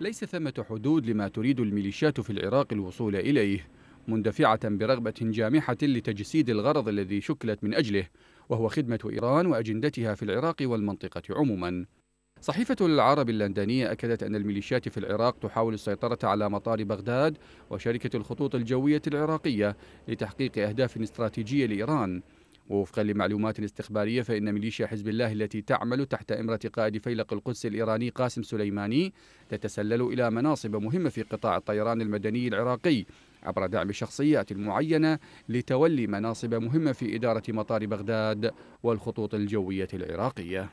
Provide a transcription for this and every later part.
ليس ثمة حدود لما تريد الميليشيات في العراق الوصول إليه مندفعة برغبة جامحة لتجسيد الغرض الذي شكلت من أجله وهو خدمة إيران وأجندتها في العراق والمنطقة عموما صحيفة العرب اللندنية أكدت أن الميليشيات في العراق تحاول السيطرة على مطار بغداد وشركة الخطوط الجوية العراقية لتحقيق أهداف استراتيجية لإيران ووفقا لمعلومات استخبارية فإن ميليشيا حزب الله التي تعمل تحت إمرة قائد فيلق القدس الإيراني قاسم سليماني تتسلل إلى مناصب مهمة في قطاع الطيران المدني العراقي عبر دعم شخصيات معينة لتولي مناصب مهمة في إدارة مطار بغداد والخطوط الجوية العراقية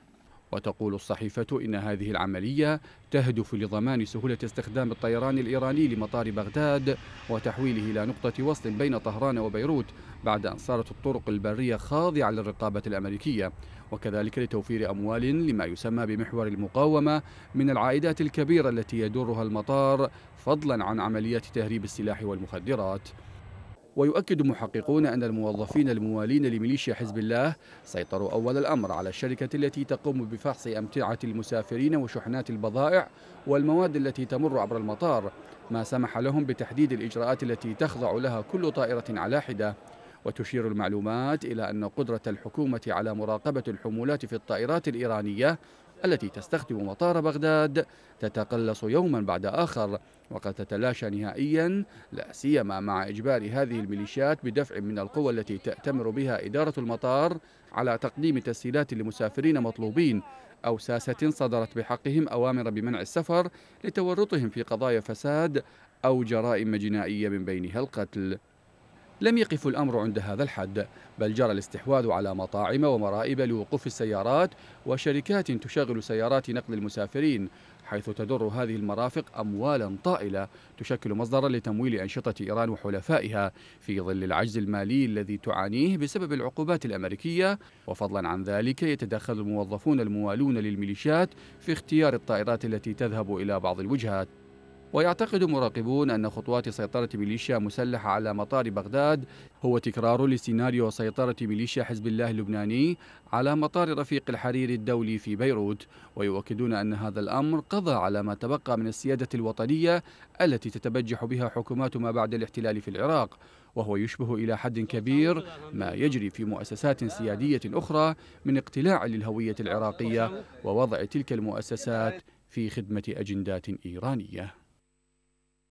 وتقول الصحيفة إن هذه العملية تهدف لضمان سهولة استخدام الطيران الإيراني لمطار بغداد وتحويله إلى نقطة وصل بين طهران وبيروت بعد أن صارت الطرق البرية خاضعة للرقابة الأمريكية وكذلك لتوفير أموال لما يسمى بمحور المقاومة من العائدات الكبيرة التي يدرها المطار فضلا عن عمليات تهريب السلاح والمخدرات ويؤكد محققون أن الموظفين الموالين لميليشيا حزب الله سيطروا أول الأمر على الشركة التي تقوم بفحص أمتعة المسافرين وشحنات البضائع والمواد التي تمر عبر المطار ما سمح لهم بتحديد الإجراءات التي تخضع لها كل طائرة على حدة وتشير المعلومات إلى أن قدرة الحكومة على مراقبة الحمولات في الطائرات الإيرانية التي تستخدم مطار بغداد تتقلص يوما بعد آخر وقد تتلاشى نهائيا لا سيما مع إجبار هذه الميليشيات بدفع من القوى التي تأتمر بها إدارة المطار على تقديم تسهيلات لمسافرين مطلوبين أو ساسة صدرت بحقهم أوامر بمنع السفر لتورطهم في قضايا فساد أو جرائم جنائية من بينها القتل لم يقف الأمر عند هذا الحد بل جرى الاستحواذ على مطاعم ومرائب لوقوف السيارات وشركات تشغل سيارات نقل المسافرين حيث تدر هذه المرافق أموالا طائلة تشكل مصدرا لتمويل أنشطة إيران وحلفائها في ظل العجز المالي الذي تعانيه بسبب العقوبات الأمريكية وفضلا عن ذلك يتدخل الموظفون الموالون للميليشيات في اختيار الطائرات التي تذهب إلى بعض الوجهات ويعتقد مراقبون أن خطوات سيطرة ميليشيا مسلحة على مطار بغداد هو تكرار لسيناريو سيطرة ميليشيا حزب الله اللبناني على مطار رفيق الحرير الدولي في بيروت ويؤكدون أن هذا الأمر قضى على ما تبقى من السيادة الوطنية التي تتبجح بها حكومات ما بعد الاحتلال في العراق وهو يشبه إلى حد كبير ما يجري في مؤسسات سيادية أخرى من اقتلاع للهوية العراقية ووضع تلك المؤسسات في خدمة أجندات إيرانية